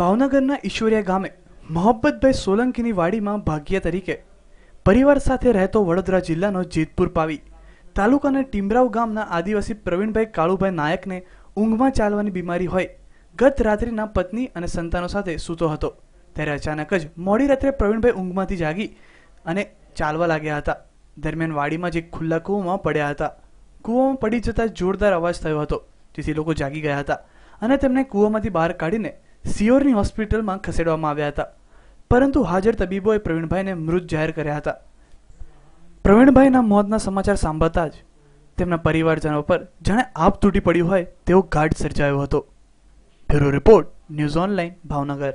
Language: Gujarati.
ભાવનગરના ઈશ્વરિયા ગામે મોહબ્બતભાઈ સોલંકીની વાડીમાં ભાગ્ય તરીકે પરિવાર સાથે રહેતો વડોદરા જિલ્લાનો જેતપુર પાવી તાલુકાના ટીમરાવ ગામના આદિવાસી પ્રવીણભાઈ કાળુભાઈ નાયકને ઊંઘમાં ચાલવાની બીમારી હોય ગત રાત્રિના પત્ની અને સંતાનો સાથે સૂતો હતો ત્યારે અચાનક જ મોડી રાત્રે પ્રવીણભાઈ ઊંઘમાંથી જાગી અને ચાલવા લાગ્યા હતા દરમિયાન વાડીમાં જે ખુલ્લા કૂવામાં પડ્યા હતા કૂવામાં પડી જતા જોરદાર અવાજ થયો હતો જેથી લોકો જાગી ગયા હતા અને તેમને કૂવામાંથી બહાર કાઢીને સિયોરની હોસ્પિટલમાં ખસેડવામાં આવ્યા હતા પરંતુ હાજર તબીબોએ પ્રવીણભાઈને મૃત જાહેર કર્યા હતા પ્રવીણભાઈના મોતના સમાચાર સાંભળતા જ તેમના પરિવારજનો પર જાણે આપ તૂટી પડ્યું હોય તેવો ગાઢ સર્જાયો હતો bureau report news online Bhavnagar